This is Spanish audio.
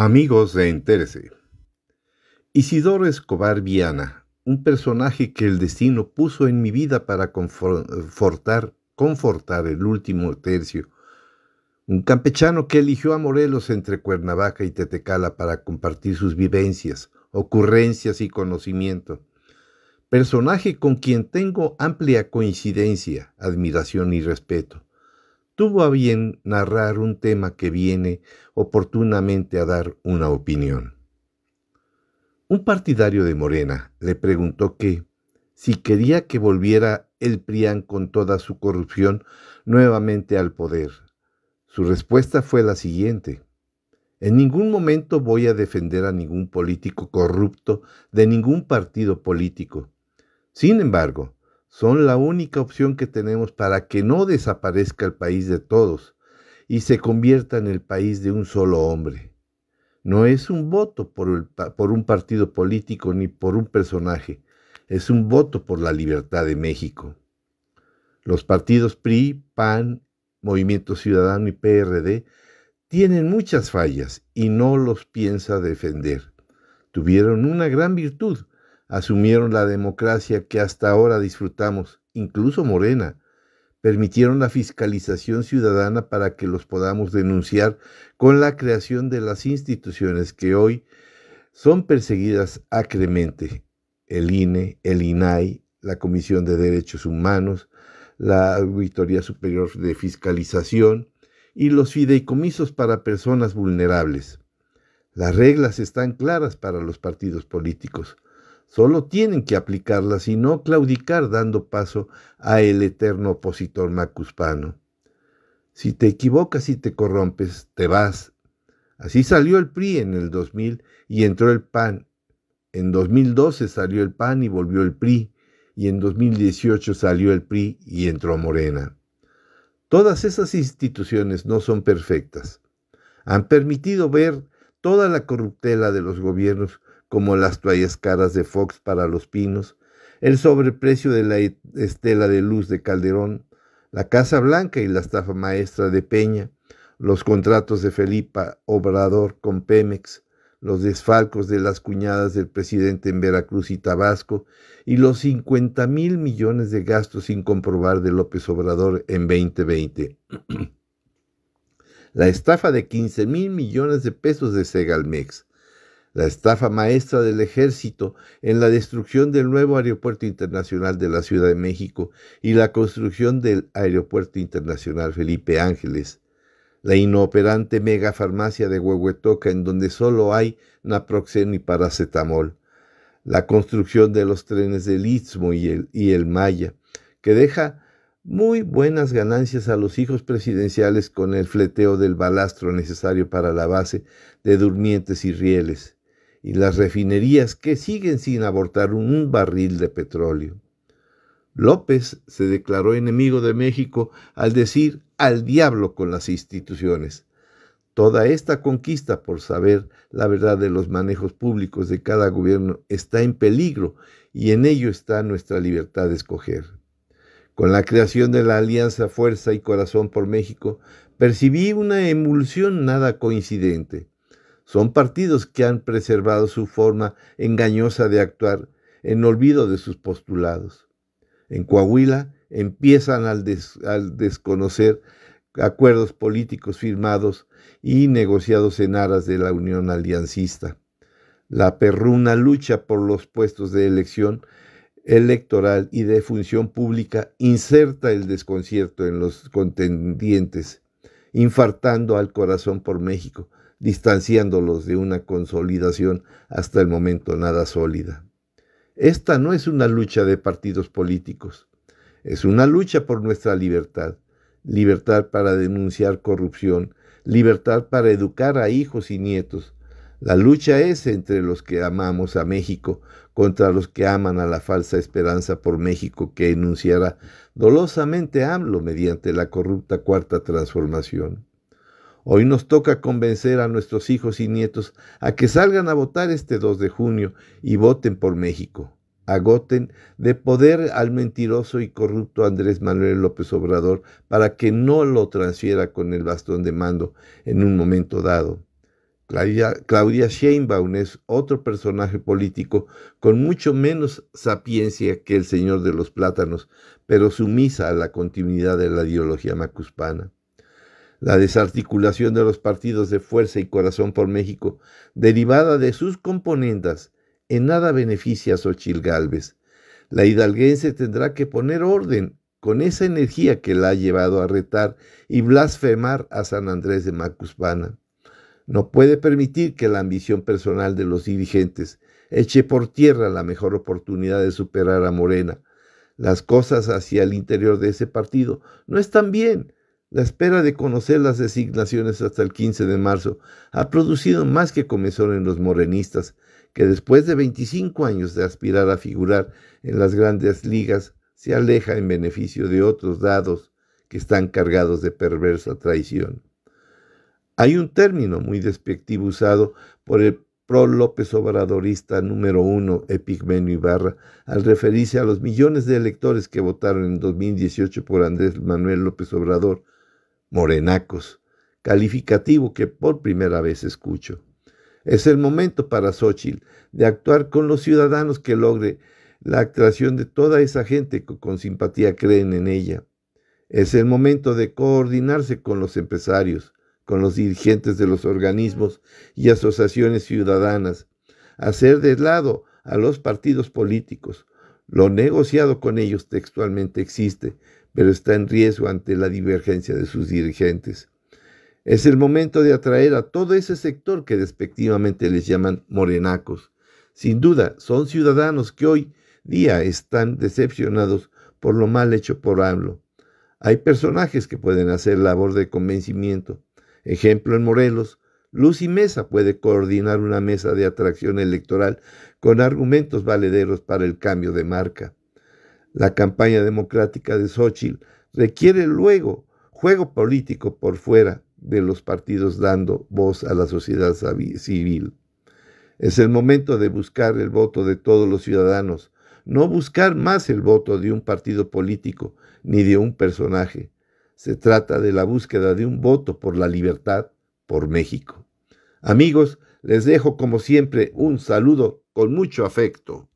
Amigos de Entérese. Isidoro Escobar Viana, un personaje que el destino puso en mi vida para confortar, confortar el último tercio, un campechano que eligió a Morelos entre Cuernavaca y Tetecala para compartir sus vivencias, ocurrencias y conocimiento. Personaje con quien tengo amplia coincidencia, admiración y respeto tuvo a bien narrar un tema que viene oportunamente a dar una opinión. Un partidario de Morena le preguntó que, si quería que volviera el PRIAN con toda su corrupción nuevamente al poder. Su respuesta fue la siguiente. En ningún momento voy a defender a ningún político corrupto de ningún partido político. Sin embargo, son la única opción que tenemos para que no desaparezca el país de todos y se convierta en el país de un solo hombre. No es un voto por, un partido político ni por un personaje, es un voto por la libertad de México. Los partidos PRI, PAN, Movimiento Ciudadano y PRD tienen muchas fallas y no los piensa defender. Tuvieron una gran virtud, asumieron la democracia que hasta ahora disfrutamos, incluso Morena, permitieron la fiscalización ciudadana para que los podamos denunciar con la creación de las instituciones que hoy son perseguidas acremente, el INE, el INAI, la Comisión de Derechos Humanos, la Auditoría Superior de Fiscalización y los fideicomisos para personas vulnerables. Las reglas están claras para los partidos políticos. Solo tienen que aplicarlas y no claudicar dando paso a el eterno opositor macuspano. Si te equivocas y te corrompes, te vas. Así salió el PRI en el 2000 y entró el PAN. En 2012 salió el PAN y volvió el PRI. Y en 2018 salió el PRI y entró Morena. Todas esas instituciones no son perfectas. Han permitido ver toda la corruptela de los gobiernos como las toallas caras de Fox para los pinos, el sobreprecio de la estela de luz de Calderón, la Casa Blanca y la estafa maestra de Peña, los contratos de Felipa Obrador con Pemex, los desfalcos de las cuñadas del presidente en Veracruz y Tabasco y los 50 mil millones de gastos sin comprobar de López Obrador en 2020. la estafa de 15 mil millones de pesos de Segalmex, la estafa maestra del ejército en la destrucción del nuevo Aeropuerto Internacional de la Ciudad de México y la construcción del Aeropuerto Internacional Felipe Ángeles, la inoperante megafarmacia de Huehuetoca en donde solo hay naproxeno y paracetamol, la construcción de los trenes del Istmo y el, y el Maya, que deja muy buenas ganancias a los hijos presidenciales con el fleteo del balastro necesario para la base de durmientes y rieles y las refinerías que siguen sin abortar un barril de petróleo. López se declaró enemigo de México al decir al diablo con las instituciones. Toda esta conquista por saber la verdad de los manejos públicos de cada gobierno está en peligro y en ello está nuestra libertad de escoger. Con la creación de la Alianza Fuerza y Corazón por México, percibí una emulsión nada coincidente. Son partidos que han preservado su forma engañosa de actuar en olvido de sus postulados. En Coahuila empiezan al, desconocer acuerdos políticos firmados y negociados en aras de la Unión Aliancista. La perruna lucha por los puestos de elección electoral y de función pública inserta el desconcierto en los contendientes, infartando al corazón por México, distanciándolos de una consolidación hasta el momento nada sólida. Esta no es una lucha de partidos políticos, es una lucha por nuestra libertad, libertad para denunciar corrupción, libertad para educar a hijos y nietos. La lucha es entre los que amamos a México contra los que aman a la falsa esperanza por México que enunciará dolosamente AMLO mediante la corrupta cuarta transformación. Hoy nos toca convencer a nuestros hijos y nietos a que salgan a votar este 2 de junio y voten por México. Agoten de poder al mentiroso y corrupto Andrés Manuel López Obrador para que no lo transfiera con el bastón de mando en un momento dado. Claudia, Sheinbaum es otro personaje político con mucho menos sapiencia que el señor de los plátanos, pero sumisa a la continuidad de la ideología macuspana la desarticulación de los partidos de Fuerza y Corazón por México, derivada de sus componentes, en nada beneficia a Xochil Gálvez. La hidalguense tendrá que poner orden con esa energía que la ha llevado a retar y blasfemar a San Andrés de Macuspana. No puede permitir que la ambición personal de los dirigentes eche por tierra la mejor oportunidad de superar a Morena. Las cosas hacia el interior de ese partido no están bien, la espera de conocer las designaciones hasta el 15 de marzo ha producido más que comezón en los morenistas, que después de 25 años de aspirar a figurar en las grandes ligas, se aleja en beneficio de otros dados que están cargados de perversa traición. Hay un término muy despectivo usado por el pro López Obradorista número uno, Epigmenio Ibarra, al referirse a los millones de electores que votaron en 2018 por Andrés Manuel López Obrador, morenacos, calificativo que por primera vez escucho. Es el momento para Xochitl de actuar con los ciudadanos que logre la atracción de toda esa gente que con simpatía creen en ella. Es el momento de coordinarse con los empresarios, con los dirigentes de los organismos y asociaciones ciudadanas, hacer de lado a los partidos políticos. Lo negociado con ellos textualmente existe, pero está en riesgo ante la divergencia de sus dirigentes. Es el momento de atraer a todo ese sector que despectivamente les llaman morenacos. Sin duda, son ciudadanos que hoy día están decepcionados por lo mal hecho por AMLO. Hay personajes que pueden hacer labor de convencimiento. Ejemplo en Morelos, Luz y Mesa puede coordinar una mesa de atracción electoral con argumentos valederos para el cambio de marca. La campaña democrática de Xochitl requiere luego juego político por fuera de los partidos dando voz a la sociedad civil. Es el momento de buscar el voto de todos los ciudadanos, no buscar más el voto de un partido político ni de un personaje. Se trata de la búsqueda de un voto por la libertad, por México. Amigos, les dejo como siempre un saludo con mucho afecto.